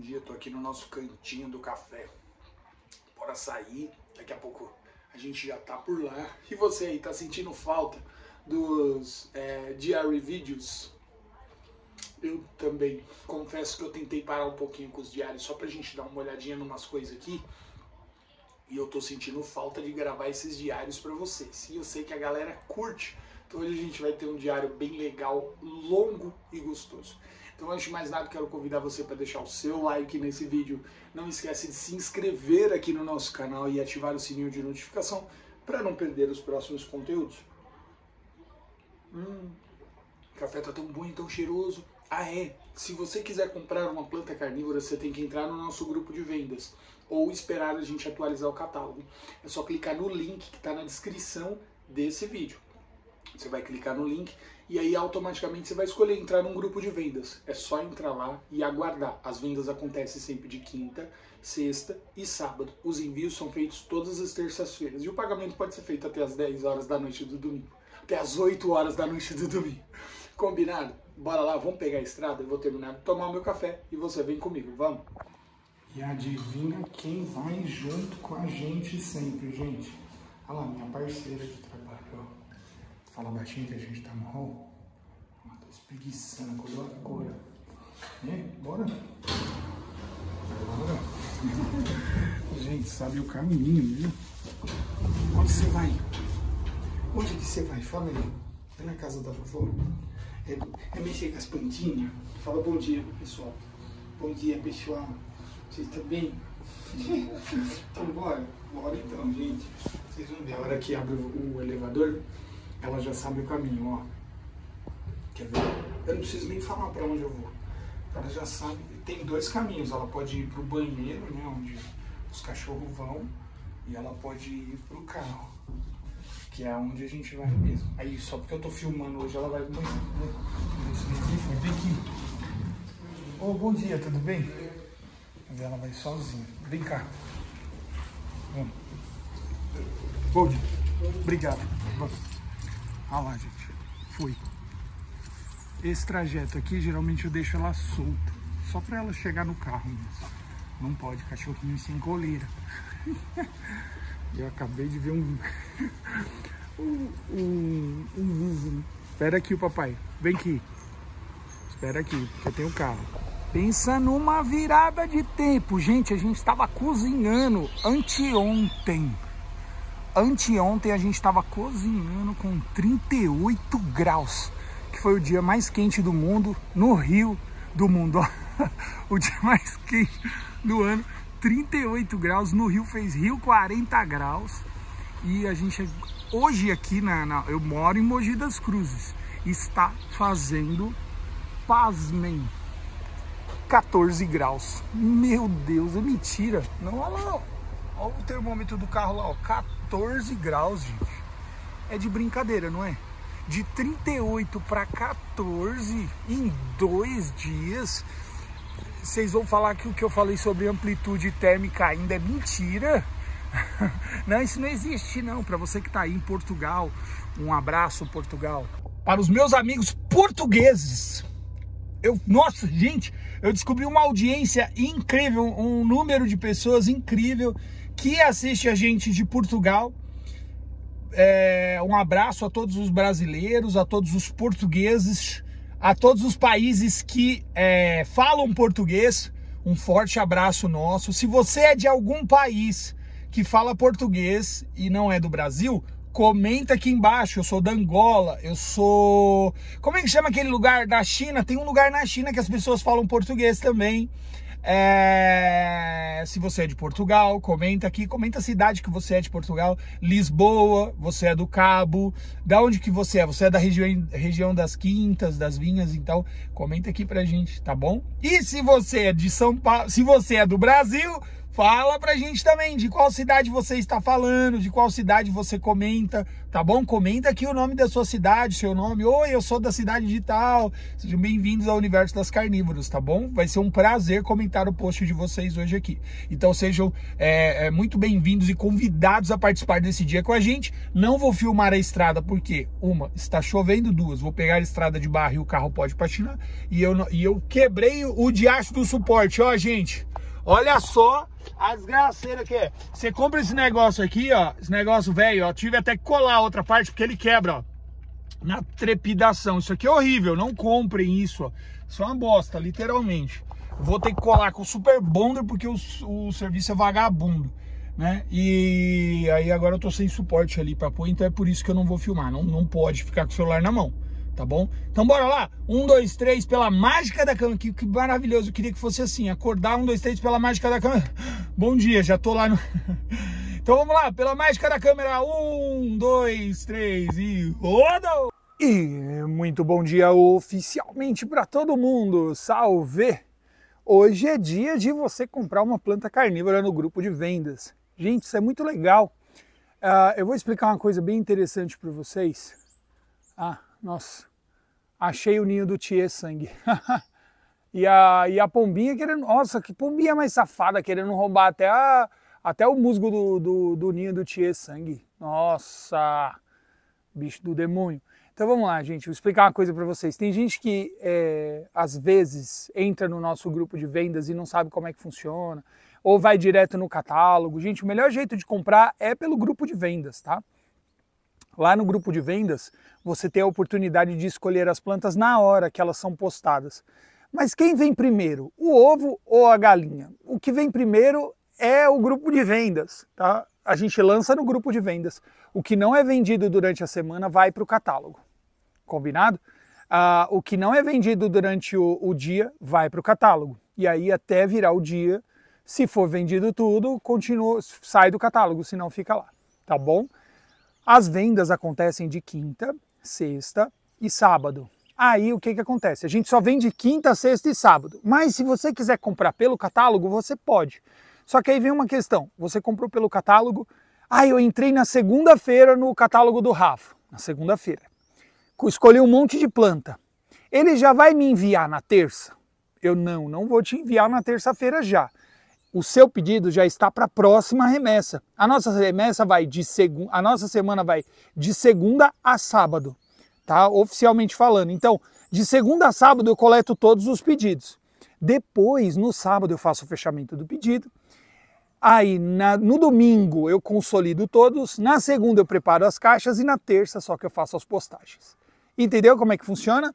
dia, tô aqui no nosso cantinho do café. Bora sair, daqui a pouco a gente já tá por lá. E você aí, tá sentindo falta dos é, diary videos? Eu também. Confesso que eu tentei parar um pouquinho com os diários, só pra gente dar uma olhadinha em umas coisas aqui. E eu tô sentindo falta de gravar esses diários para vocês. E eu sei que a galera curte. Então hoje a gente vai ter um diário bem legal, longo e gostoso. Então, antes de mais nada, quero convidar você para deixar o seu like nesse vídeo. Não esquece de se inscrever aqui no nosso canal e ativar o sininho de notificação para não perder os próximos conteúdos. Hum, café tá tão bom e tão cheiroso. Ah é, se você quiser comprar uma planta carnívora, você tem que entrar no nosso grupo de vendas ou esperar a gente atualizar o catálogo. É só clicar no link que está na descrição desse vídeo. Você vai clicar no link e aí automaticamente você vai escolher entrar num grupo de vendas. É só entrar lá e aguardar. As vendas acontecem sempre de quinta, sexta e sábado. Os envios são feitos todas as terças-feiras e o pagamento pode ser feito até as 10 horas da noite do domingo, até as 8 horas da noite do domingo. Combinado? Bora lá, vamos pegar a estrada, eu vou terminar de tomar o meu café e você vem comigo, vamos. E adivinha quem vai junto com a gente sempre, gente? Olha lá, minha parceira de trabalho, ó. Fala baixinho que a gente tá no hall. Espreguiçando, agora, agora. Né? É, bora? Agora. Gente, sabe o caminho, viu? Né? Onde você vai? Onde que você vai? Fala aí. É na casa da vovó? É, é mexer com as plantinhas? Fala bom dia, pessoal. Bom dia, pessoal. Vocês estão bem? então bora, bora então, gente. Vocês vão ver, a hora que abre o elevador, ela já sabe o caminho, ó. Quer ver? eu não preciso nem falar para onde eu vou. Ela já sabe, tem dois caminhos, ela pode ir para o banheiro, né, onde os cachorros vão, e ela pode ir para o carro, que é onde a gente vai mesmo. Aí, só porque eu tô filmando hoje, ela vai pro banheiro. Né? Vem aqui. Ô, oh, bom dia, tudo bem? Ela vai sozinha. Vem cá. Vamos. Bom dia. Obrigado. Vamos. lá, gente. Fui. Esse trajeto aqui, geralmente eu deixo ela solta, só para ela chegar no carro mesmo. Não pode cachorrinho sem coleira. eu acabei de ver um, um, um, um Espera aqui, papai. Vem aqui. Espera aqui, porque eu tenho carro. Pensa numa virada de tempo. Gente, a gente estava cozinhando anteontem. Anteontem a gente estava cozinhando com 38 graus que foi o dia mais quente do mundo, no Rio do mundo, o dia mais quente do ano, 38 graus, no Rio fez Rio 40 graus, e a gente, hoje aqui, na, na eu moro em Mogi das Cruzes, está fazendo, pasmem, 14 graus, meu Deus, é mentira, não, olha lá, olha o termômetro do carro lá, ó, 14 graus, gente, é de brincadeira, não é? de 38 para 14 em dois dias. Vocês vão falar que o que eu falei sobre amplitude térmica ainda é mentira. Não, isso não existe não. Para você que está aí em Portugal, um abraço Portugal. Para os meus amigos portugueses, eu, nossa, gente, eu descobri uma audiência incrível, um número de pessoas incrível que assiste a gente de Portugal é, um abraço a todos os brasileiros, a todos os portugueses, a todos os países que é, falam português. Um forte abraço nosso. Se você é de algum país que fala português e não é do Brasil, comenta aqui embaixo. Eu sou da Angola, eu sou. Como é que chama aquele lugar da China? Tem um lugar na China que as pessoas falam português também. É... Se você é de Portugal, comenta aqui, comenta a cidade que você é de Portugal, Lisboa, você é do Cabo, da onde que você é? Você é da região, região das Quintas, das Vinhas, então comenta aqui pra gente, tá bom? E se você é de São Paulo, se você é do Brasil, Fala pra gente também de qual cidade você está falando, de qual cidade você comenta, tá bom? Comenta aqui o nome da sua cidade, seu nome. Oi, eu sou da cidade de tal. Sejam bem-vindos ao Universo das Carnívoros, tá bom? Vai ser um prazer comentar o post de vocês hoje aqui. Então sejam é, é, muito bem-vindos e convidados a participar desse dia com a gente. Não vou filmar a estrada porque, uma, está chovendo, duas, vou pegar a estrada de barro e o carro pode patinar. E eu, e eu quebrei o diacho do suporte, ó, gente. Olha só a desgraceira que é. Você compra esse negócio aqui, ó. Esse negócio velho, ó. Tive até que colar a outra parte porque ele quebra, ó. Na trepidação. Isso aqui é horrível. Não comprem isso, ó. Isso é uma bosta, literalmente. Vou ter que colar com o Super Bonder porque o, o serviço é vagabundo. Né? E aí agora eu tô sem suporte ali para pôr, então é por isso que eu não vou filmar. Não, não pode ficar com o celular na mão tá bom? Então bora lá, um, dois, três, pela mágica da cama, que, que maravilhoso, eu queria que fosse assim, acordar, um, dois, três, pela mágica da cama, bom dia, já tô lá no... Então vamos lá, pela mágica da câmera, um, dois, três e roda! E muito bom dia oficialmente para todo mundo, salve! Hoje é dia de você comprar uma planta carnívora no grupo de vendas. Gente, isso é muito legal. Uh, eu vou explicar uma coisa bem interessante para vocês. Ah, nossa, achei o ninho do Thier sangue. e, a, e a pombinha querendo. Nossa, que pombinha mais safada, querendo roubar até, a, até o musgo do, do, do ninho do Thier sangue. Nossa, bicho do demônio. Então vamos lá, gente, vou explicar uma coisa para vocês. Tem gente que é, às vezes entra no nosso grupo de vendas e não sabe como é que funciona, ou vai direto no catálogo. Gente, o melhor jeito de comprar é pelo grupo de vendas, tá? Lá no grupo de vendas, você tem a oportunidade de escolher as plantas na hora que elas são postadas. Mas quem vem primeiro, o ovo ou a galinha? O que vem primeiro é o grupo de vendas, tá? A gente lança no grupo de vendas. O que não é vendido durante a semana vai para o catálogo, combinado? Ah, o que não é vendido durante o, o dia vai para o catálogo. E aí até virar o dia, se for vendido tudo, continua, sai do catálogo, senão fica lá, tá bom? As vendas acontecem de quinta sexta e sábado. Aí o que, que acontece? A gente só vende quinta, sexta e sábado. Mas se você quiser comprar pelo catálogo, você pode. Só que aí vem uma questão: você comprou pelo catálogo, ah, eu entrei na segunda-feira no catálogo do Rafa, na segunda-feira. Escolhi um monte de planta. Ele já vai me enviar na terça? Eu não, não vou te enviar na terça-feira já o seu pedido já está para a próxima remessa. A nossa remessa vai de segunda, a nossa semana vai de segunda a sábado, tá? Oficialmente falando. Então, de segunda a sábado eu coleto todos os pedidos. Depois, no sábado eu faço o fechamento do pedido. Aí, na, no domingo eu consolido todos, na segunda eu preparo as caixas e na terça só que eu faço as postagens. Entendeu como é que funciona?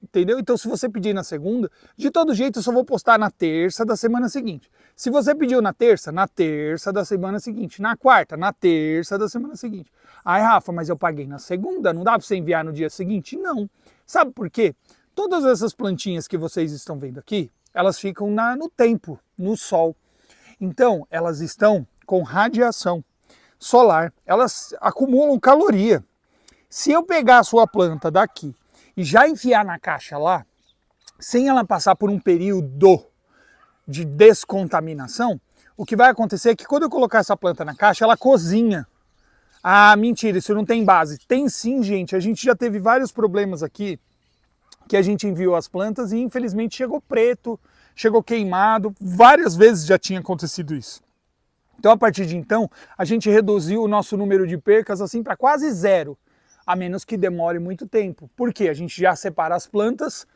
Entendeu? Então, se você pedir na segunda, de todo jeito eu só vou postar na terça da semana seguinte. Se você pediu na terça, na terça da semana seguinte. Na quarta, na terça da semana seguinte. Ai, Rafa, mas eu paguei na segunda, não dá para você enviar no dia seguinte? Não. Sabe por quê? Todas essas plantinhas que vocês estão vendo aqui, elas ficam na, no tempo, no sol. Então, elas estão com radiação solar, elas acumulam caloria. Se eu pegar a sua planta daqui e já enfiar na caixa lá, sem ela passar por um período de descontaminação, o que vai acontecer é que quando eu colocar essa planta na caixa, ela cozinha. Ah, mentira, isso não tem base. Tem sim, gente. A gente já teve vários problemas aqui que a gente enviou as plantas e infelizmente chegou preto, chegou queimado. Várias vezes já tinha acontecido isso. Então, a partir de então, a gente reduziu o nosso número de percas assim para quase zero a menos que demore muito tempo. Porque a gente já separa as plantas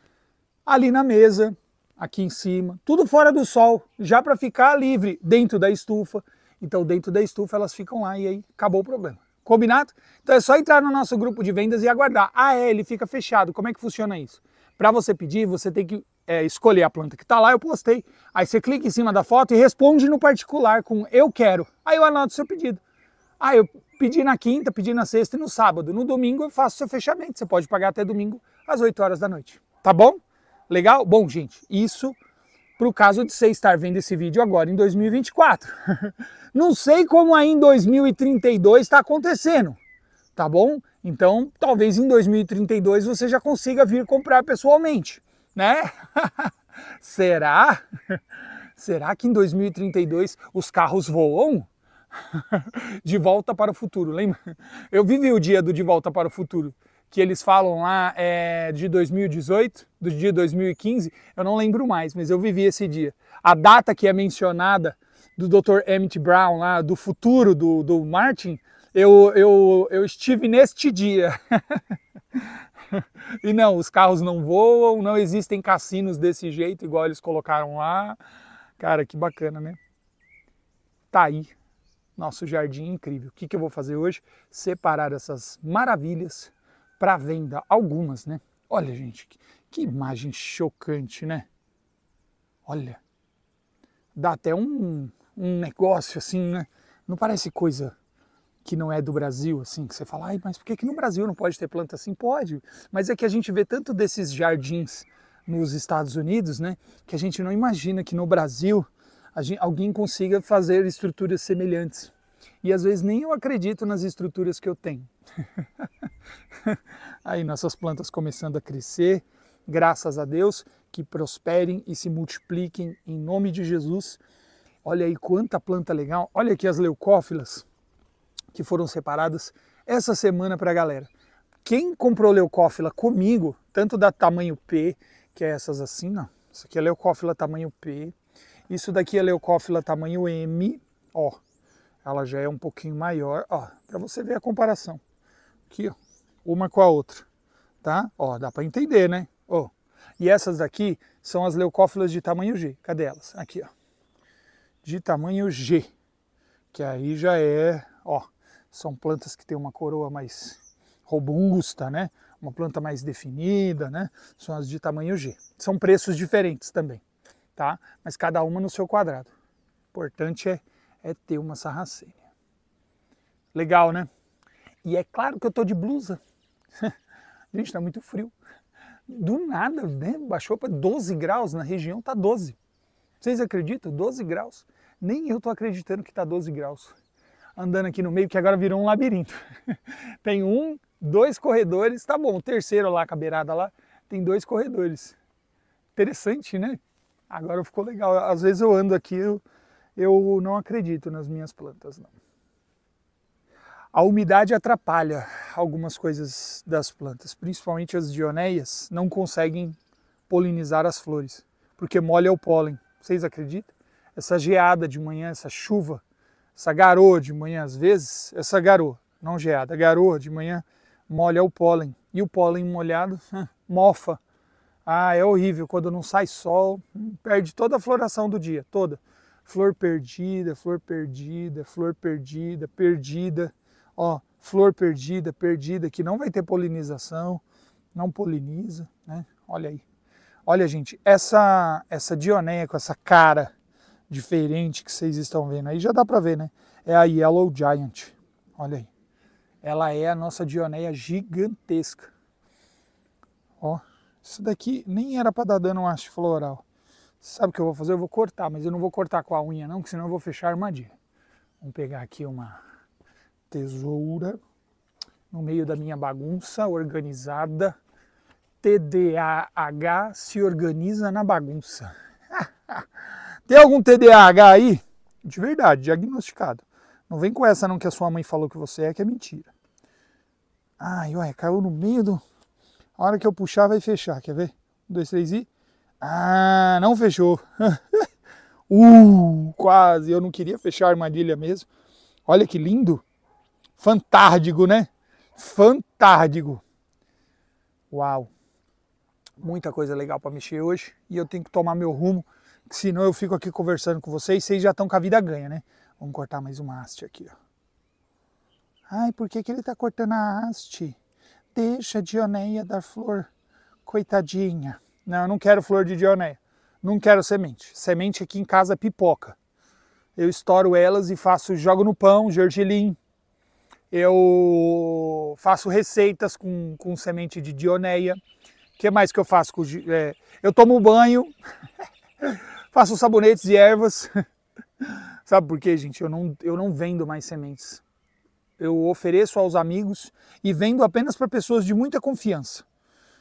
ali na mesa, aqui em cima, tudo fora do sol, já para ficar livre dentro da estufa. Então, dentro da estufa, elas ficam lá e aí acabou o problema. Combinado? Então é só entrar no nosso grupo de vendas e aguardar. Ah, é, ele fica fechado. Como é que funciona isso? Para você pedir, você tem que é, escolher a planta que está lá, eu postei. Aí você clica em cima da foto e responde no particular com eu quero. Aí eu anoto seu pedido. Ah, eu pedi na quinta, pedi na sexta e no sábado. No domingo eu faço seu fechamento. Você pode pagar até domingo às 8 horas da noite. Tá bom? Legal? Bom, gente, isso para o caso de você estar vendo esse vídeo agora em 2024. Não sei como aí em 2032 está acontecendo, tá bom? Então, talvez em 2032 você já consiga vir comprar pessoalmente, né? Será? Será que em 2032 os carros voam? de volta para o futuro, lembra? Eu vivi o dia do De Volta para o Futuro, que eles falam lá é, de 2018, do dia 2015, eu não lembro mais, mas eu vivi esse dia. A data que é mencionada do Dr. Emmett Brown lá, do futuro do, do Martin, eu, eu, eu estive neste dia. e não, os carros não voam, não existem cassinos desse jeito, igual eles colocaram lá. Cara, que bacana, né? Tá aí nosso jardim é incrível. O que, que eu vou fazer hoje? Separar essas maravilhas para venda, algumas, né? Olha, gente, que imagem chocante, né? Olha, dá até um, um negócio assim, né? Não parece coisa que não é do Brasil, assim, que você fala, Ai, mas por que, que no Brasil não pode ter planta assim? Pode, mas é que a gente vê tanto desses jardins nos Estados Unidos, né, que a gente não imagina que no Brasil gente, alguém consiga fazer estruturas semelhantes. E às vezes nem eu acredito nas estruturas que eu tenho. Aí nossas plantas começando a crescer, graças a Deus, que prosperem e se multipliquem em nome de Jesus. Olha aí quanta planta legal. Olha aqui as leucófilas que foram separadas essa semana para a galera. Quem comprou leucófila comigo, tanto da tamanho P, que é essas assim, ó. Isso aqui é leucófila tamanho P. Isso daqui é leucófila tamanho M, ó. Ela já é um pouquinho maior, ó, para você ver a comparação. Aqui, ó, uma com a outra, tá? Ó, dá para entender, né? Ó. E essas daqui são as leucófilas de tamanho G. Cadê elas? Aqui, ó. De tamanho G. Que aí já é, ó, são plantas que têm uma coroa mais robusta, né? Uma planta mais definida, né? São as de tamanho G. São preços diferentes também tá? Mas cada uma no seu quadrado. O importante é, é ter uma sarracênia. Legal, né? E é claro que eu tô de blusa. Gente, tá muito frio. Do nada, né? Baixou para 12 graus, na região tá 12. Vocês acreditam? 12 graus. Nem eu tô acreditando que tá 12 graus. Andando aqui no meio, que agora virou um labirinto. Tem um, dois corredores, tá bom, o terceiro lá, com a beirada lá, tem dois corredores. Interessante, né? Agora ficou legal. Às vezes eu ando aqui, eu, eu não acredito nas minhas plantas, não. A umidade atrapalha algumas coisas das plantas, principalmente as dionéias não conseguem polinizar as flores, porque molha o pólen. Vocês acreditam? Essa geada de manhã, essa chuva, essa garoa de manhã, às vezes, essa garoa, não geada, garoa de manhã molha o pólen. E o pólen molhado mofa ah, é horrível quando não sai sol, hum, perde toda a floração do dia, toda. Flor perdida, flor perdida, flor perdida, perdida. Ó, flor perdida, perdida, que não vai ter polinização, não poliniza, né? Olha aí. Olha, gente, essa essa dioneia com essa cara diferente que vocês estão vendo aí, já dá para ver, né? É a Yellow Giant. Olha aí. Ela é a nossa dioneia gigantesca. Ó, isso daqui nem era para dar dano um haste floral. Sabe o que eu vou fazer? Eu vou cortar, mas eu não vou cortar com a unha não, porque senão eu vou fechar a armadilha. Vamos pegar aqui uma tesoura no meio da minha bagunça organizada. TDAH se organiza na bagunça. Tem algum TDAH aí? De verdade, diagnosticado. Não vem com essa não que a sua mãe falou que você é, que é mentira. Ai, olha, caiu no meio do a hora que eu puxar vai fechar, quer ver? Um, dois, três e... Ah, não fechou. uh, quase. Eu não queria fechar a armadilha mesmo. Olha que lindo. Fantárdigo, né? Fantárdigo. Uau. Muita coisa legal para mexer hoje. E eu tenho que tomar meu rumo, senão eu fico aqui conversando com vocês. Vocês já estão com a vida ganha, né? Vamos cortar mais uma haste aqui, ó. Ai, por que, que ele está cortando a haste? deixa Dioneia dar flor, coitadinha. Não, eu não quero flor de Dioneia, não quero semente. Semente aqui em casa é pipoca. Eu estouro elas e faço, jogo no pão, gergelim. Eu faço receitas com, com semente de Dioneia. O que mais que eu faço? Com, é, eu tomo banho, faço sabonetes e ervas. Sabe por quê, gente? Eu não, eu não vendo mais sementes eu ofereço aos amigos e vendo apenas para pessoas de muita confiança.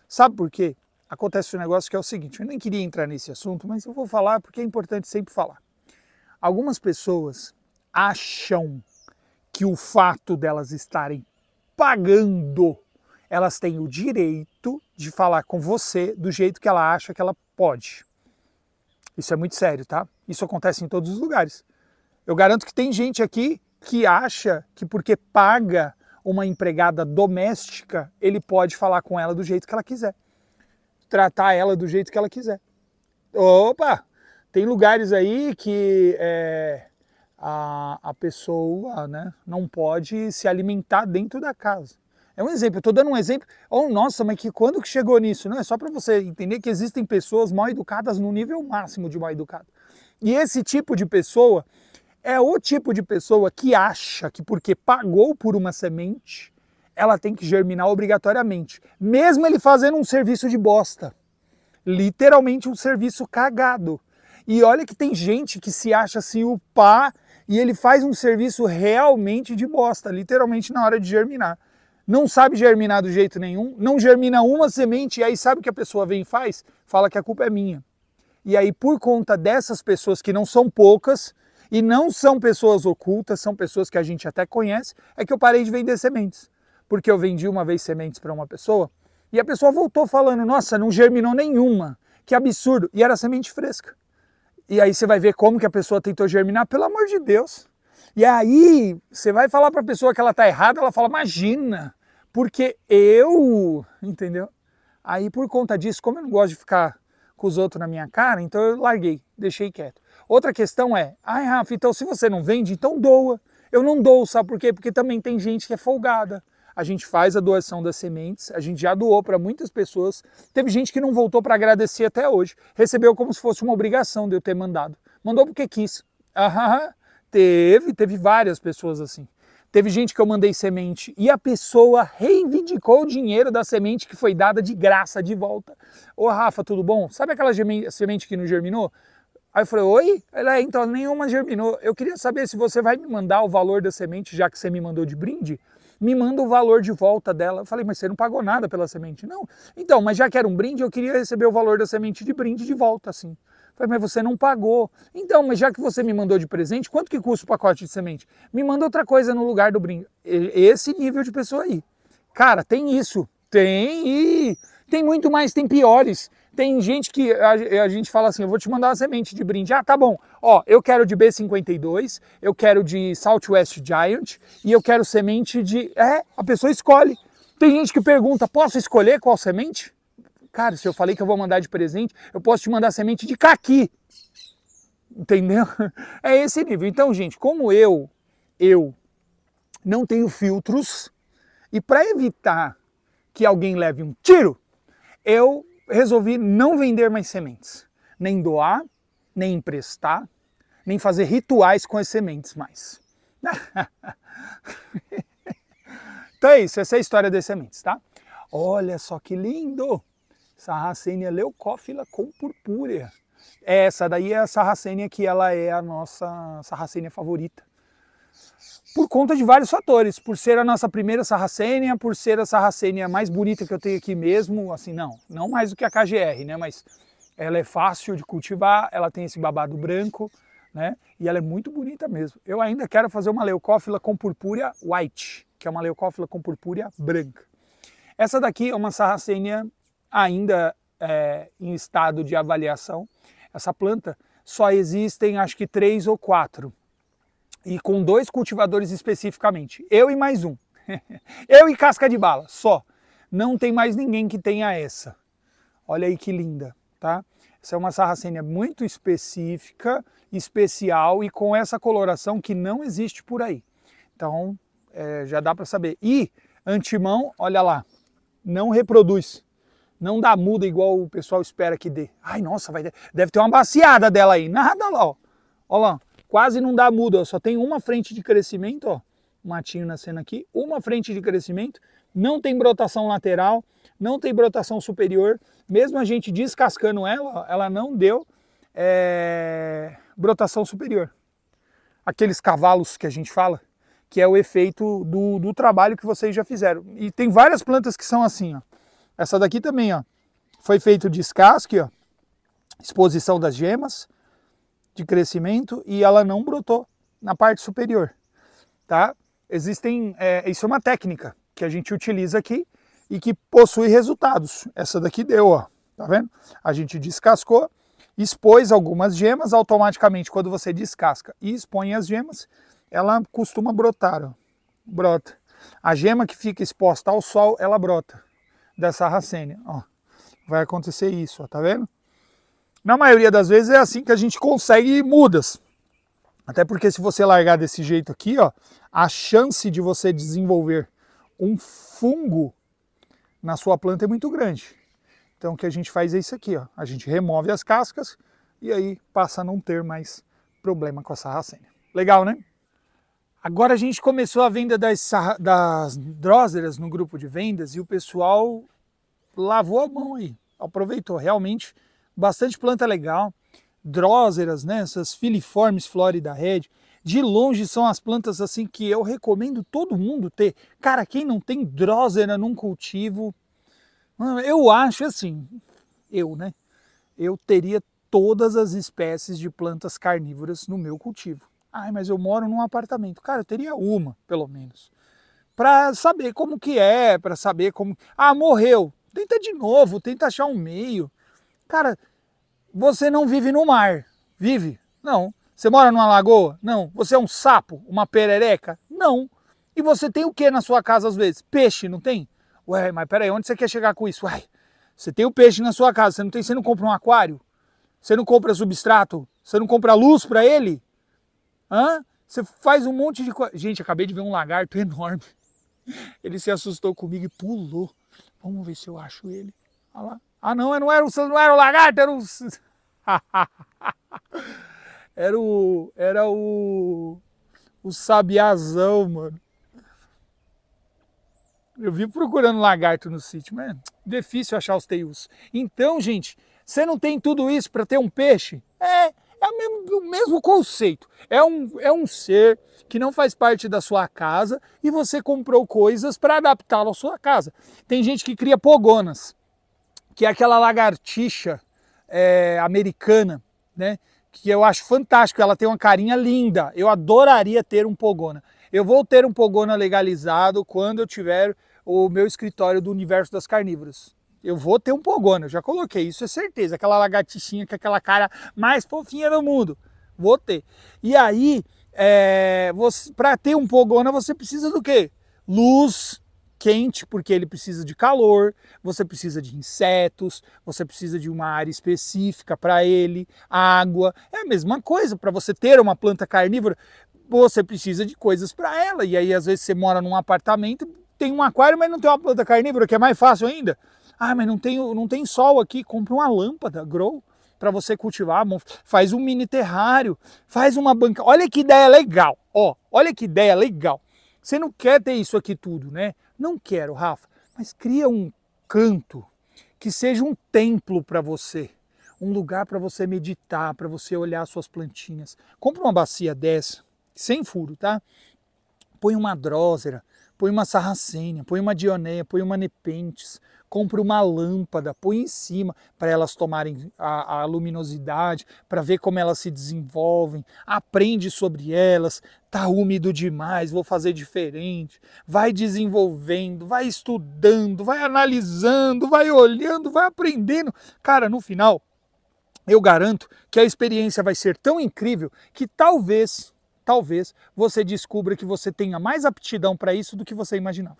Sabe por quê? Acontece um negócio que é o seguinte: eu nem queria entrar nesse assunto, mas eu vou falar porque é importante sempre falar. Algumas pessoas acham que o fato delas estarem pagando, elas têm o direito de falar com você do jeito que ela acha que ela pode. Isso é muito sério, tá? Isso acontece em todos os lugares. Eu garanto que tem gente aqui que acha que porque paga uma empregada doméstica, ele pode falar com ela do jeito que ela quiser, tratar ela do jeito que ela quiser. Opa! Tem lugares aí que é, a, a pessoa né, não pode se alimentar dentro da casa. É um exemplo, eu estou dando um exemplo. Oh, nossa, mas que quando que chegou nisso? Não, é só para você entender que existem pessoas mal educadas no nível máximo de mal educado. E esse tipo de pessoa é o tipo de pessoa que acha que porque pagou por uma semente, ela tem que germinar obrigatoriamente, mesmo ele fazendo um serviço de bosta. Literalmente um serviço cagado. E olha que tem gente que se acha assim o pá e ele faz um serviço realmente de bosta, literalmente na hora de germinar. Não sabe germinar do jeito nenhum, não germina uma semente e aí sabe o que a pessoa vem e faz? Fala que a culpa é minha. E aí por conta dessas pessoas que não são poucas, e não são pessoas ocultas, são pessoas que a gente até conhece. É que eu parei de vender sementes, porque eu vendi uma vez sementes para uma pessoa e a pessoa voltou falando: Nossa, não germinou nenhuma, que absurdo! E era semente fresca. E aí você vai ver como que a pessoa tentou germinar, pelo amor de Deus. E aí você vai falar para a pessoa que ela está errada, ela fala: Imagina, porque eu, entendeu? Aí por conta disso, como eu não gosto de ficar com os outros na minha cara, então eu larguei, deixei quieto. Outra questão é, ai Rafa, então se você não vende, então doa. Eu não dou, sabe por quê? Porque também tem gente que é folgada. A gente faz a doação das sementes, a gente já doou para muitas pessoas. Teve gente que não voltou para agradecer até hoje. Recebeu como se fosse uma obrigação de eu ter mandado. Mandou porque quis. Aham, teve, teve várias pessoas assim. Teve gente que eu mandei semente e a pessoa reivindicou o dinheiro da semente que foi dada de graça de volta. Ô Rafa, tudo bom? Sabe aquela semente que não germinou? Aí eu falei, oi? Ela, é, então, nenhuma germinou. Eu queria saber se você vai me mandar o valor da semente, já que você me mandou de brinde, me manda o valor de volta dela. Eu falei, mas você não pagou nada pela semente. Não. Então, mas já que era um brinde, eu queria receber o valor da semente de brinde de volta, assim. Eu falei, mas você não pagou. Então, mas já que você me mandou de presente, quanto que custa o pacote de semente? Me manda outra coisa no lugar do brinde. Esse nível de pessoa aí. Cara, tem isso. Tem e tem muito mais, tem piores. Tem gente que a, a, gente fala assim: eu vou te mandar uma semente de brinde. Ah, tá bom. Ó, eu quero de B52, eu quero de Southwest Giant e eu quero semente de. É, a pessoa escolhe. Tem gente que pergunta: posso escolher qual semente? Cara, se eu falei que eu vou mandar de presente, eu posso te mandar semente de caqui. Entendeu? É esse nível. Então, gente, como eu, eu não tenho filtros e para evitar que alguém leve um tiro, eu resolvi não vender mais sementes, nem doar, nem emprestar, nem fazer rituais com as sementes mais. então é isso, essa é a história das sementes, tá? Olha só que lindo! Sarracenia leucófila com purpúrea. Essa daí é a sarracenia que ela é a nossa sarracenia favorita por conta de vários fatores, por ser a nossa primeira sarracênia, por ser a sarracênia mais bonita que eu tenho aqui mesmo, assim, não, não mais do que a KGR, né, mas ela é fácil de cultivar, ela tem esse babado branco, né, e ela é muito bonita mesmo. Eu ainda quero fazer uma leucófila com purpúria white, que é uma leucófila com purpúria branca. Essa daqui é uma sarracênia ainda é, em estado de avaliação. Essa planta só existem acho que três ou quatro e com dois cultivadores especificamente, eu e mais um. eu e casca de bala, só. Não tem mais ninguém que tenha essa. Olha aí que linda, tá? Essa é uma sarracênia muito específica, especial e com essa coloração que não existe por aí. Então, é, já dá para saber. E antimão, olha lá, não reproduz. Não dá muda igual o pessoal espera que dê. Ai, nossa, vai, deve ter uma baciada dela aí. Nada lá, ó. Olha lá quase não dá muda, só tem uma frente de crescimento, ó, matinho nascendo aqui, uma frente de crescimento, não tem brotação lateral, não tem brotação superior, mesmo a gente descascando ela, ela não deu é, brotação superior. Aqueles cavalos que a gente fala, que é o efeito do, do trabalho que vocês já fizeram. E tem várias plantas que são assim, ó. Essa daqui também, ó. Foi feito descasque, ó. Exposição das gemas, de crescimento e ela não brotou na parte superior, tá? Existem, é, isso é uma técnica que a gente utiliza aqui e que possui resultados. Essa daqui deu, ó, tá vendo? A gente descascou, expôs algumas gemas, automaticamente quando você descasca e expõe as gemas, ela costuma brotar, ó, brota. A gema que fica exposta ao sol, ela brota dessa racênia, ó. Vai acontecer isso, ó, tá vendo? Na maioria das vezes é assim que a gente consegue mudas. Até porque se você largar desse jeito aqui, ó, a chance de você desenvolver um fungo na sua planta é muito grande. Então o que a gente faz é isso aqui, ó. A gente remove as cascas e aí passa a não ter mais problema com a sarracênia. Legal, né? Agora a gente começou a venda das, das dróseras no grupo de vendas e o pessoal lavou a mão aí, aproveitou realmente bastante planta legal, dróseras, né, essas filiformes florida red, de longe são as plantas assim que eu recomendo todo mundo ter. Cara, quem não tem drósera num cultivo, eu acho assim, eu, né? Eu teria todas as espécies de plantas carnívoras no meu cultivo. Ai, mas eu moro num apartamento. Cara, eu teria uma, pelo menos. Para saber como que é, para saber como. Ah, morreu. Tenta de novo, tenta achar um meio. Cara, você não vive no mar. Vive? Não. Você mora numa lagoa? Não. Você é um sapo? Uma perereca? Não. E você tem o que na sua casa às vezes? Peixe, não tem? Ué, mas peraí, onde você quer chegar com isso? Ué, você tem o peixe na sua casa, você não tem, você não compra um aquário? Você não compra substrato? Você não compra luz para ele? Hã? Você faz um monte de coisa. Gente, acabei de ver um lagarto enorme. Ele se assustou comigo e pulou. Vamos ver se eu acho ele. Olha lá. Ah, não, não era, o, não era o lagarto, era o. era o. Era o. O sabiazão, mano. Eu vim procurando lagarto no sítio, mas é difícil achar os teus. Então, gente, você não tem tudo isso para ter um peixe? É, é o mesmo, o mesmo conceito. É um, é um ser que não faz parte da sua casa e você comprou coisas para adaptá-lo à sua casa. Tem gente que cria pogonas que é aquela lagartixa é, americana, né? Que eu acho fantástico, ela tem uma carinha linda. Eu adoraria ter um pogona. Eu vou ter um pogona legalizado quando eu tiver o meu escritório do universo das carnívoras. Eu vou ter um pogona, já coloquei, isso é certeza. Aquela lagartixinha com aquela cara mais fofinha do mundo. Vou ter. E aí, é, para ter um pogona, você precisa do quê? Luz, quente porque ele precisa de calor, você precisa de insetos, você precisa de uma área específica para ele, água. É a mesma coisa para você ter uma planta carnívora, você precisa de coisas para ela. E aí às vezes você mora num apartamento, tem um aquário, mas não tem uma planta carnívora, que é mais fácil ainda. Ah, mas não tem, não tem sol aqui, compra uma lâmpada, grow para você cultivar, faz um mini terrário, faz uma banca. Olha que ideia legal, ó, olha que ideia legal. Você não quer ter isso aqui tudo, né? Não quero, Rafa, mas cria um canto que seja um templo para você, um lugar para você meditar, para você olhar suas plantinhas. Compre uma bacia dessa, sem furo, tá? Põe uma drósera, põe uma sarracênia, põe uma dioneia, põe uma nepentes, compra uma lâmpada, põe em cima para elas tomarem a, a luminosidade, para ver como elas se desenvolvem, aprende sobre elas, tá úmido demais, vou fazer diferente. Vai desenvolvendo, vai estudando, vai analisando, vai olhando, vai aprendendo. Cara, no final, eu garanto que a experiência vai ser tão incrível que talvez, talvez você descubra que você tenha mais aptidão para isso do que você imaginava.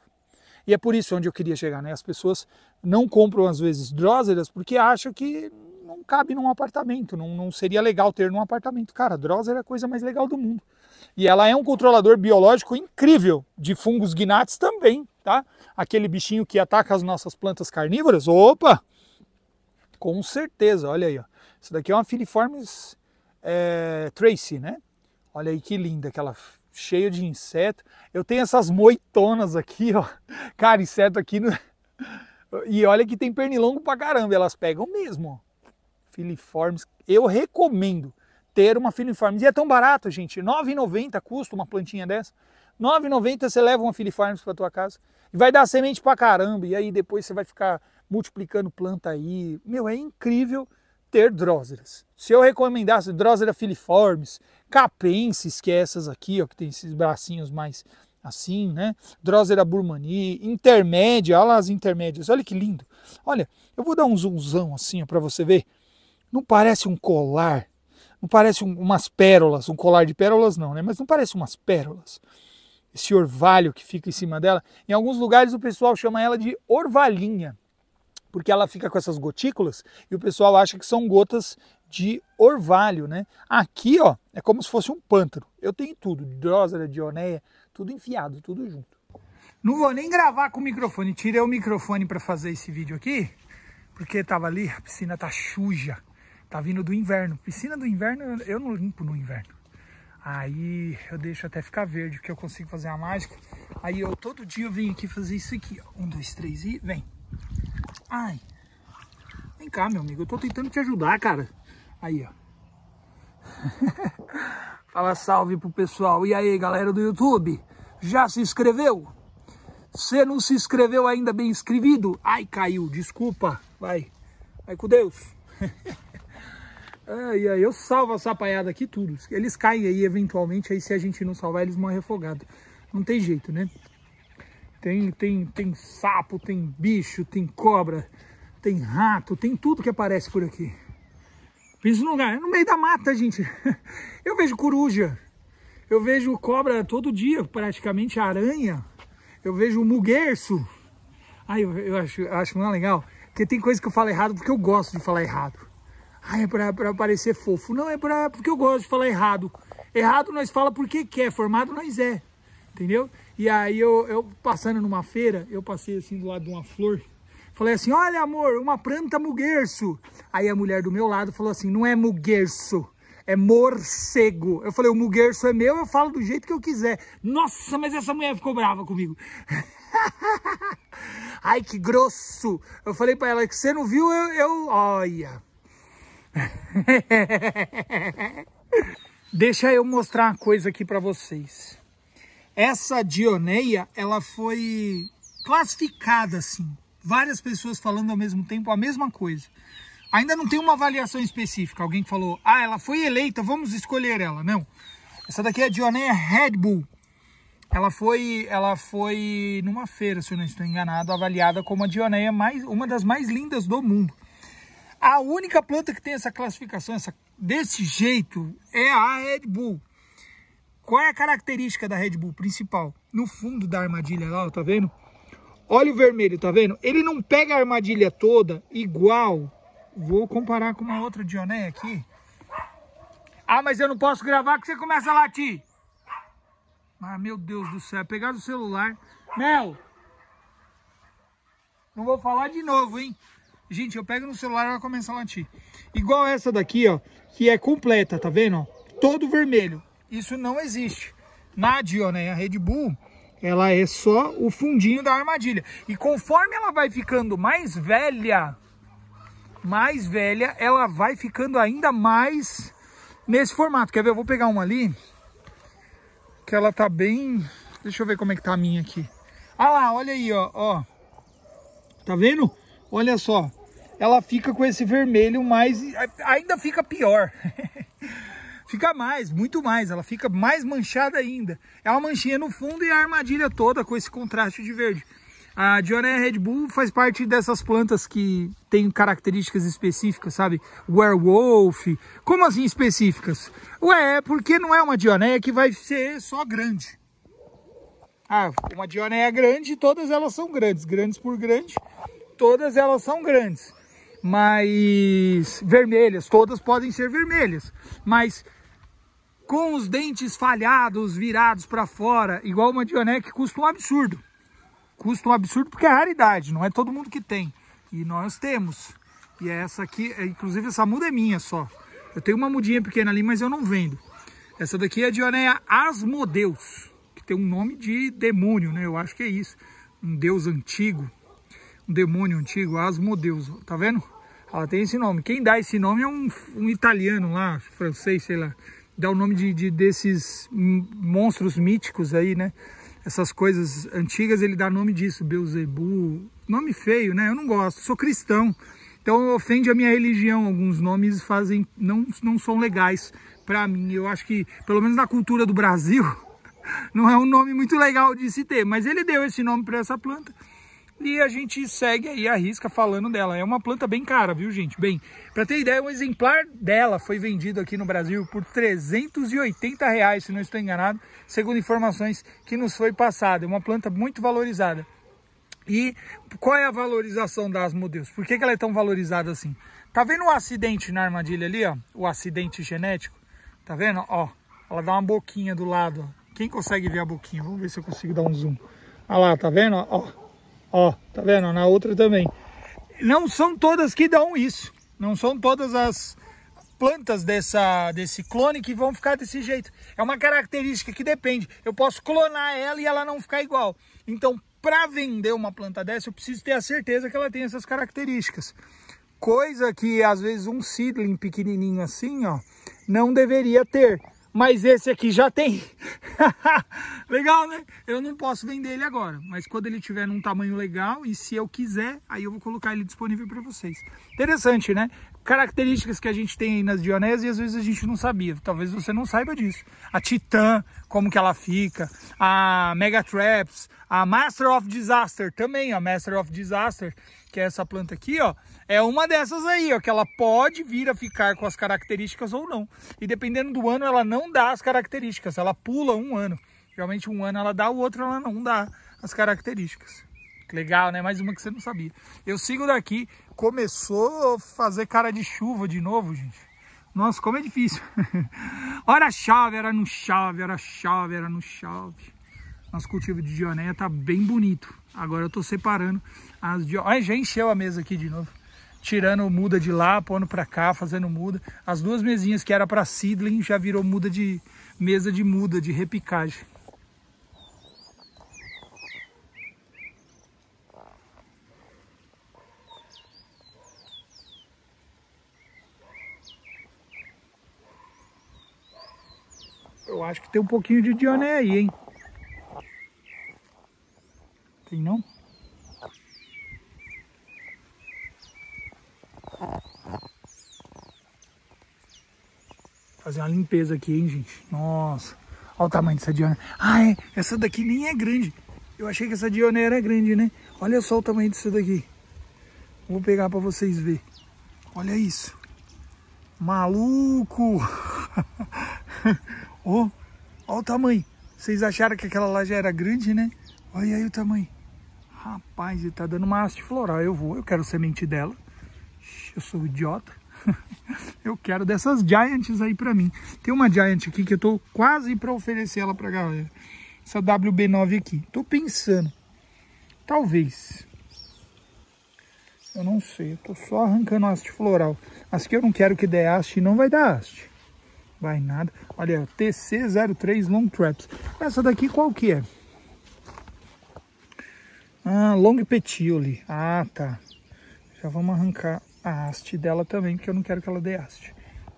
E é por isso onde eu queria chegar, né? As pessoas não compram às vezes droseras porque acham que não cabe num apartamento, não, não seria legal ter num apartamento. Cara, drosera é a coisa mais legal do mundo. E ela é um controlador biológico incrível de fungos gnats também, tá? Aquele bichinho que ataca as nossas plantas carnívoras. Opa! Com certeza, olha aí, ó. Isso daqui é uma filiformes é, tracy, né? Olha aí que linda que ela cheio de inseto. Eu tenho essas moitonas aqui, ó. Cara, inseto aqui no... E olha que tem pernilongo pra caramba, elas pegam mesmo. Filiformes, eu recomendo ter uma filiformes. E é tão barato, gente. R$ 9,90 custa uma plantinha dessa. R$ 9,90 você leva uma filiformes para tua casa. E vai dar semente pra caramba. E aí depois você vai ficar multiplicando planta aí. Meu, é incrível ter dróseras. Se eu recomendasse Drosera filiformes, Capensis, que é essas aqui, ó, que tem esses bracinhos mais assim, né? Drosera burmani, intermédia, olha lá as intermédias, olha que lindo. Olha, eu vou dar um zoomzão assim para você ver. Não parece um colar, não parece um, umas pérolas, um colar de pérolas não, né? Mas não parece umas pérolas. Esse orvalho que fica em cima dela. Em alguns lugares o pessoal chama ela de orvalhinha porque ela fica com essas gotículas e o pessoal acha que são gotas de orvalho, né? Aqui, ó, é como se fosse um pântano. Eu tenho tudo, de drosera, de oneia, tudo enfiado, tudo junto. Não vou nem gravar com o microfone. Tirei o microfone para fazer esse vídeo aqui, porque tava ali, a piscina tá suja. Tá vindo do inverno. Piscina do inverno, eu não limpo no inverno. Aí eu deixo até ficar verde, porque eu consigo fazer a mágica. Aí eu todo dia eu venho aqui fazer isso aqui, ó. Um, dois, três e vem. Ai. Vem cá, meu amigo. Eu tô tentando te ajudar, cara. Aí, ó. Fala salve pro pessoal. E aí, galera do YouTube? Já se inscreveu? Você não se inscreveu ainda bem inscrito? Ai, caiu, desculpa. Vai, vai com Deus. ai, ai, eu salvo essa apanhada aqui tudo. Eles caem aí eventualmente, aí se a gente não salvar, eles morrem afogados. Não tem jeito, né? Tem, tem, tem sapo, tem bicho, tem cobra, tem rato, tem tudo que aparece por aqui. Pensa no lugar, é no meio da mata, gente. Eu vejo coruja, eu vejo cobra todo dia, praticamente aranha, eu vejo muguerço. Ai, eu, eu acho, acho não legal, porque tem coisa que eu falo errado porque eu gosto de falar errado. Ai, é pra, pra parecer fofo. Não, é pra, porque eu gosto de falar errado. Errado nós fala porque quer, formado nós é, entendeu? E aí eu, eu passando numa feira, eu passei assim do lado de uma flor, Falei assim, olha amor, uma planta muguerço. Aí a mulher do meu lado falou assim, não é muguerço, é morcego. Eu falei, o muguerço é meu, eu falo do jeito que eu quiser. Nossa, mas essa mulher ficou brava comigo. Ai, que grosso. Eu falei pra ela, que você não viu, eu... eu... Olha. Deixa eu mostrar uma coisa aqui pra vocês. Essa dioneia, ela foi classificada assim várias pessoas falando ao mesmo tempo a mesma coisa. Ainda não tem uma avaliação específica. Alguém que falou, ah, ela foi eleita, vamos escolher ela. Não. Essa daqui é a Dioneia Red Bull. Ela foi, ela foi numa feira, se eu não estou enganado, avaliada como a Dioneia mais, uma das mais lindas do mundo. A única planta que tem essa classificação, essa, desse jeito, é a Red Bull. Qual é a característica da Red Bull principal? No fundo da armadilha lá, tá vendo? Olha o vermelho, tá vendo? Ele não pega a armadilha toda igual. Vou comparar com uma outra Dioné aqui. Ah, mas eu não posso gravar que você começa a latir. Ah, meu Deus do céu. Pegar o celular. Mel! Não vou falar de novo, hein? Gente, eu pego no celular e ela começa a latir. Igual essa daqui, ó. Que é completa, tá vendo? Todo vermelho. Isso não existe. Na Dioné, a Red Bull ela é só o fundinho da armadilha. E conforme ela vai ficando mais velha, mais velha, ela vai ficando ainda mais nesse formato. Quer ver? Eu vou pegar uma ali, que ela tá bem... Deixa eu ver como é que tá a minha aqui. Ah lá, olha aí, ó. ó. Tá vendo? Olha só. Ela fica com esse vermelho, mas ainda fica pior. Fica mais, muito mais, ela fica mais manchada ainda. É uma manchinha no fundo e a armadilha toda com esse contraste de verde. A dionea Red Bull faz parte dessas plantas que tem características específicas, sabe? Werewolf. Como assim específicas? Ué, é porque não é uma dioneia que vai ser só grande. Ah, uma dioneia é grande, todas elas são grandes. Grandes por grande, todas elas são grandes. Mas vermelhas, todas podem ser vermelhas. Mas com os dentes falhados, virados para fora, igual uma Dioné, que custa um absurdo. Custa um absurdo porque é raridade, não é todo mundo que tem. E nós temos. E é essa aqui, é, inclusive essa muda é minha só. Eu tenho uma mudinha pequena ali, mas eu não vendo. Essa daqui é a Dionéia Asmodeus, que tem um nome de demônio, né? Eu acho que é isso. Um deus antigo, um demônio antigo, Asmodeus, tá vendo? Ela tem esse nome. Quem dá esse nome é um, um italiano lá, francês, sei lá dar o nome de, de desses monstros míticos aí, né? Essas coisas antigas, ele dá nome disso, Beuzebu, nome feio, né? Eu não gosto, sou cristão, então ofende a minha religião. Alguns nomes fazem não, não são legais para mim. Eu acho que, pelo menos na cultura do Brasil, não é um nome muito legal de se ter, mas ele deu esse nome para essa planta e a gente segue aí a risca falando dela. É uma planta bem cara, viu, gente? Bem, para ter ideia, um exemplar dela foi vendido aqui no Brasil por 380 reais, se não estou enganado, segundo informações que nos foi passada. É uma planta muito valorizada. E qual é a valorização da Asmodeus? Por que, que ela é tão valorizada assim? Tá vendo o acidente na armadilha ali, ó? O acidente genético? Tá vendo? Ó, ela dá uma boquinha do lado, ó. Quem consegue ver a boquinha? Vamos ver se eu consigo dar um zoom. Olha lá, tá vendo? Ó, Ó, tá vendo? Na outra também. Não são todas que dão isso. Não são todas as plantas dessa, desse clone que vão ficar desse jeito. É uma característica que depende. Eu posso clonar ela e ela não ficar igual. Então, para vender uma planta dessa, eu preciso ter a certeza que ela tem essas características. Coisa que, às vezes, um seedling pequenininho assim, ó, não deveria ter. Mas esse aqui já tem. legal, né? Eu não posso vender ele agora, mas quando ele tiver num tamanho legal e se eu quiser, aí eu vou colocar ele disponível para vocês. Interessante, né? Características que a gente tem aí nas Dionésias às vezes a gente não sabia. Talvez você não saiba disso. A Titan, como que ela fica, a Mega Traps, a Master of Disaster também, a Master of Disaster, que é essa planta aqui, ó é uma dessas aí, ó, que ela pode vir a ficar com as características ou não. E dependendo do ano, ela não dá as características, ela pula um ano. Geralmente um ano ela dá, o outro ela não dá as características. Legal, né? Mais uma que você não sabia. Eu sigo daqui, começou a fazer cara de chuva de novo, gente. Nossa, como é difícil. Ora chave, era no chave, era chave, era no chave. Nosso cultivo de dionéia tá bem bonito. Agora eu tô separando as dionéia. Olha, já encheu a mesa aqui de novo tirando muda de lá, pondo para cá, fazendo muda. As duas mesinhas que era para seedling já virou muda de mesa de muda de repicagem. Eu acho que tem um pouquinho de Dioné aí, hein? Tem não? fazer uma limpeza aqui, hein, gente? Nossa, olha o tamanho dessa diana. Ah, é, essa daqui nem é grande. Eu achei que essa diana era grande, né? Olha só o tamanho disso daqui. Vou pegar para vocês ver. Olha isso. Maluco! oh, olha o tamanho. Vocês acharam que aquela lá já era grande, né? Olha aí o tamanho. Rapaz, ele tá dando uma haste floral. Eu vou, eu quero semente dela. Eu sou idiota. Eu quero dessas Giants aí para mim. Tem uma Giant aqui que eu tô quase para oferecer ela pra galera. Essa WB9 aqui. Tô pensando. Talvez. Eu não sei. Eu tô só arrancando haste floral. As que eu não quero que dê haste, não vai dar haste. Vai nada. Olha, TC03 Long Traps. Essa daqui qual que é? Ah, Long Petiole. Ah, tá. Já vamos arrancar a haste dela também, porque eu não quero que ela dê haste.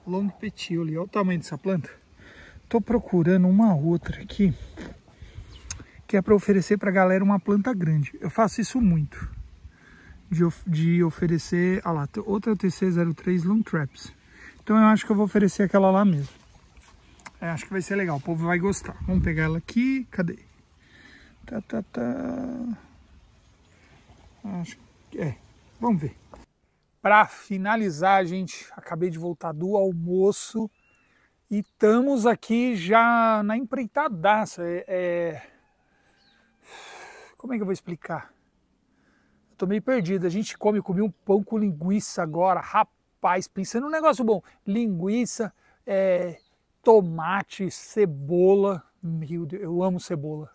Long petiole, olha o tamanho dessa planta. Tô procurando uma outra aqui, que é para oferecer para galera uma planta grande. Eu faço isso muito, de, de oferecer, olha lá, outra TC03 Long Traps. Então eu acho que eu vou oferecer aquela lá mesmo. Eu é, acho que vai ser legal, o povo vai gostar. Vamos pegar ela aqui, cadê? Tá, tá, tá. Acho que é, vamos ver para finalizar, gente, acabei de voltar do almoço e estamos aqui já na empreitadaça. É, é... Como é que eu vou explicar? Eu tô meio perdido. A gente come, comi um pão com linguiça agora, rapaz, pensando num negócio bom. Linguiça, é... tomate, cebola. Meu Deus, eu amo cebola.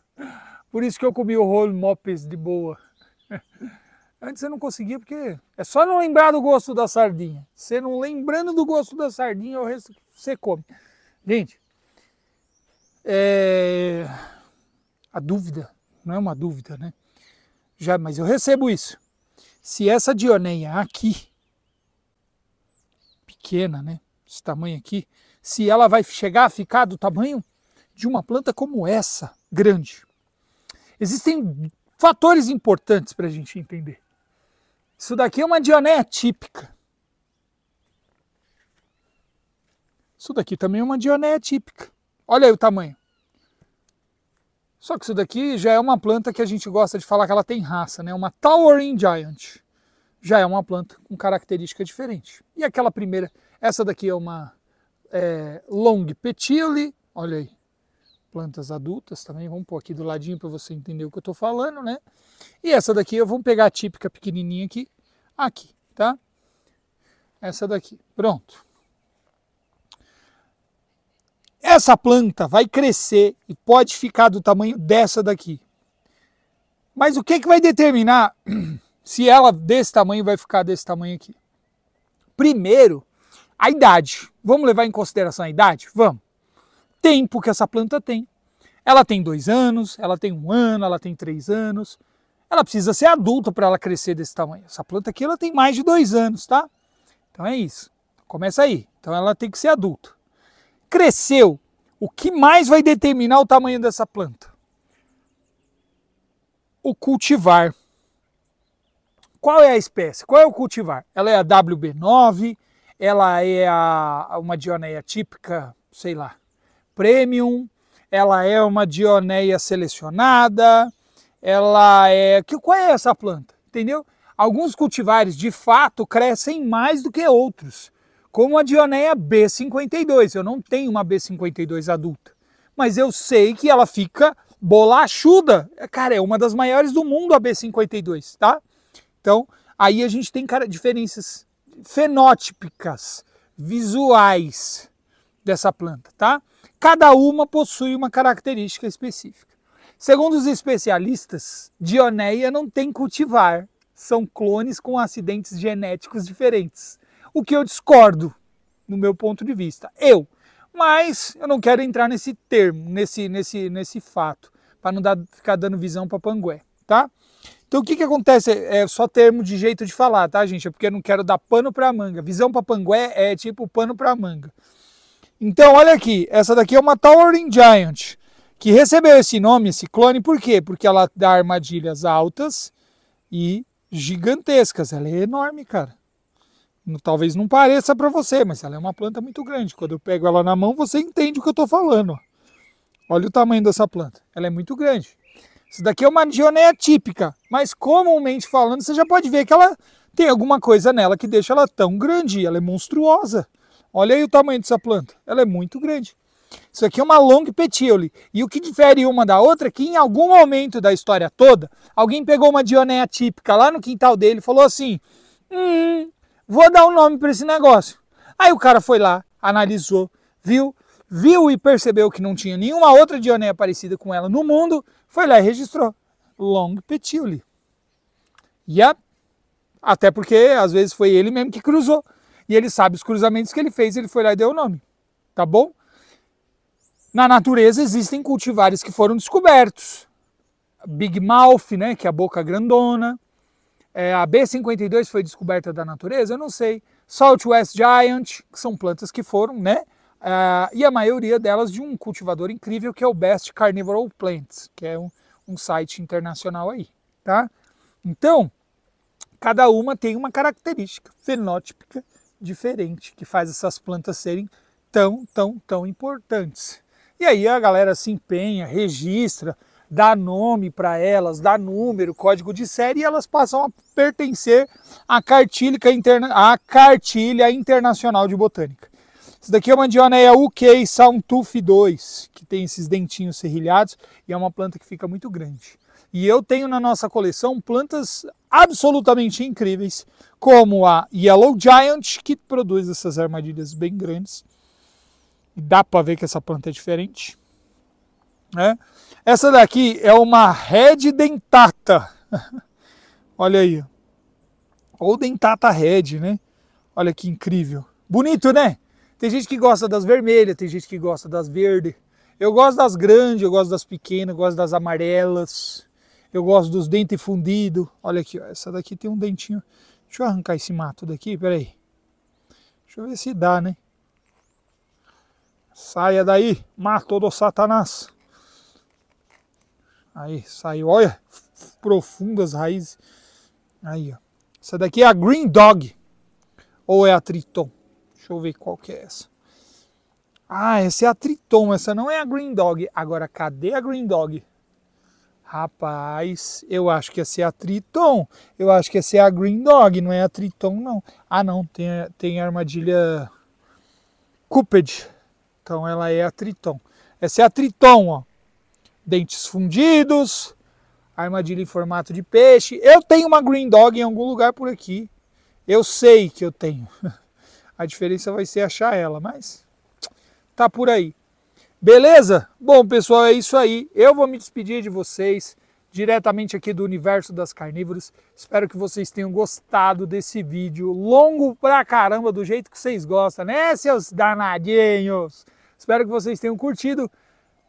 Por isso que eu comi o roll mopes de boa. Antes você não conseguia porque é só não lembrar do gosto da sardinha. Você não lembrando do gosto da sardinha é o resto que você come. Gente, é... a dúvida, não é uma dúvida, né? Já, mas eu recebo isso. Se essa dioneia aqui, pequena, né? Esse tamanho aqui, se ela vai chegar a ficar do tamanho de uma planta como essa, grande. Existem fatores importantes para a gente entender. Isso daqui é uma dionéia típica. Isso daqui também é uma dionéia típica. Olha aí o tamanho. Só que isso daqui já é uma planta que a gente gosta de falar que ela tem raça, né? Uma Towering Giant. Já é uma planta com característica diferente. E aquela primeira, essa daqui é uma é, Long Petile, olha aí plantas adultas também. Vamos pôr aqui do ladinho para você entender o que eu estou falando, né? E essa daqui eu vou pegar a típica pequenininha aqui, aqui, tá? Essa daqui. Pronto. Essa planta vai crescer e pode ficar do tamanho dessa daqui. Mas o que, que vai determinar se ela desse tamanho vai ficar desse tamanho aqui? Primeiro, a idade. Vamos levar em consideração a idade? Vamos tempo que essa planta tem. Ela tem dois anos, ela tem um ano, ela tem três anos. Ela precisa ser adulta para ela crescer desse tamanho. Essa planta aqui ela tem mais de dois anos, tá? Então é isso. Começa aí. Então ela tem que ser adulta. Cresceu. O que mais vai determinar o tamanho dessa planta? O cultivar. Qual é a espécie? Qual é o cultivar? Ela é a WB9, ela é a, uma dioneia típica, sei lá, premium, ela é uma dioneia selecionada, ela é... Que, qual é essa planta? Entendeu? Alguns cultivares, de fato, crescem mais do que outros, como a dioneia B52. Eu não tenho uma B52 adulta, mas eu sei que ela fica bolachuda. Cara, é uma das maiores do mundo a B52, tá? Então, aí a gente tem cara, diferenças fenótipicas, visuais dessa planta, tá? Cada uma possui uma característica específica. Segundo os especialistas, Dioneia não tem cultivar, são clones com acidentes genéticos diferentes. O que eu discordo, no meu ponto de vista. Eu. Mas eu não quero entrar nesse termo, nesse, nesse, nesse fato, para não dar, ficar dando visão para Pangué, tá? Então o que, que acontece? É só termo de jeito de falar, tá, gente? É porque eu não quero dar pano para manga. Visão para Pangué é tipo pano para manga. Então, olha aqui, essa daqui é uma Towering Giant, que recebeu esse nome, esse clone, por quê? Porque ela dá armadilhas altas e gigantescas. Ela é enorme, cara. Talvez não pareça para você, mas ela é uma planta muito grande. Quando eu pego ela na mão, você entende o que eu estou falando. Olha o tamanho dessa planta. Ela é muito grande. Isso daqui é uma dioneia típica, mas comumente falando, você já pode ver que ela tem alguma coisa nela que deixa ela tão grande. Ela é monstruosa. Olha aí o tamanho dessa planta, ela é muito grande. Isso aqui é uma long petiole. E o que difere uma da outra é que em algum momento da história toda, alguém pegou uma dionéia típica lá no quintal dele e falou assim, hum, vou dar um nome para esse negócio. Aí o cara foi lá, analisou, viu, viu e percebeu que não tinha nenhuma outra dionéia parecida com ela no mundo, foi lá e registrou. Long petiole. E yep. até porque às vezes foi ele mesmo que cruzou. E ele sabe os cruzamentos que ele fez, ele foi lá e deu o nome. Tá bom? Na natureza existem cultivares que foram descobertos. Big Mouth, né, que é a boca grandona. É, a B52 foi descoberta da natureza? Eu não sei. salt west Giant, que são plantas que foram, né? É, e a maioria delas de um cultivador incrível que é o Best Carnivoral Plants, que é um, um site internacional aí, tá? Então, cada uma tem uma característica fenótipica diferente que faz essas plantas serem tão, tão, tão importantes. E aí a galera se empenha, registra, dá nome para elas, dá número, código de série e elas passam a pertencer à cartilha, interna à cartilha internacional de botânica. Isso daqui é uma Dioneia UK Soundtooth 2, que tem esses dentinhos serrilhados e é uma planta que fica muito grande. E eu tenho na nossa coleção plantas absolutamente incríveis, como a Yellow Giant, que produz essas armadilhas bem grandes. Dá para ver que essa planta é diferente. Né? Essa daqui é uma Red Dentata. Olha aí. Ou Dentata Red, né? Olha que incrível. Bonito, né? Tem gente que gosta das vermelhas, tem gente que gosta das verdes. Eu gosto das grandes, eu gosto das pequenas, eu gosto das amarelas. Eu gosto dos dentes fundidos. Olha aqui, ó, essa daqui tem um dentinho. Deixa eu arrancar esse mato daqui, peraí. Deixa eu ver se dá, né? Saia daí, mato do satanás. Aí, saiu. Olha, profundas raízes. Aí, ó. Essa daqui é a Green Dog. Ou é a Triton? Deixa eu ver qual que é essa. Ah, essa é a Triton, essa não é a Green Dog. Agora, cadê a Green Dog? Rapaz, eu acho que ia ser a Triton. Eu acho que ia ser a Green Dog, não é a Triton, não. Ah, não, tem, tem a armadilha Cooped. Então ela é a Triton. Essa é a Triton, ó. Dentes fundidos, armadilha em formato de peixe. Eu tenho uma Green Dog em algum lugar por aqui. Eu sei que eu tenho. A diferença vai ser achar ela, mas tá por aí. Beleza? Bom, pessoal, é isso aí. Eu vou me despedir de vocês diretamente aqui do universo das carnívoras. Espero que vocês tenham gostado desse vídeo longo pra caramba, do jeito que vocês gostam, né, seus danadinhos? Espero que vocês tenham curtido.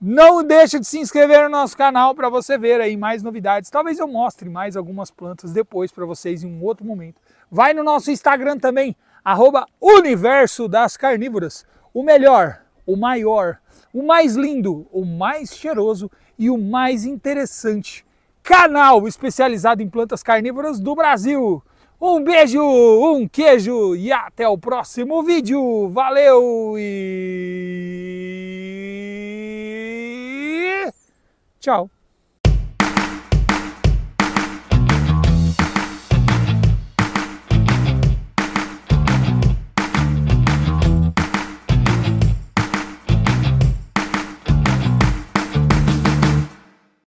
Não deixe de se inscrever no nosso canal para você ver aí mais novidades. Talvez eu mostre mais algumas plantas depois para vocês em um outro momento. Vai no nosso Instagram também, arroba Universo das Carnívoras. O melhor, o maior, o mais lindo, o mais cheiroso e o mais interessante canal especializado em plantas carnívoras do Brasil. Um beijo, um queijo e até o próximo vídeo. Valeu e tchau.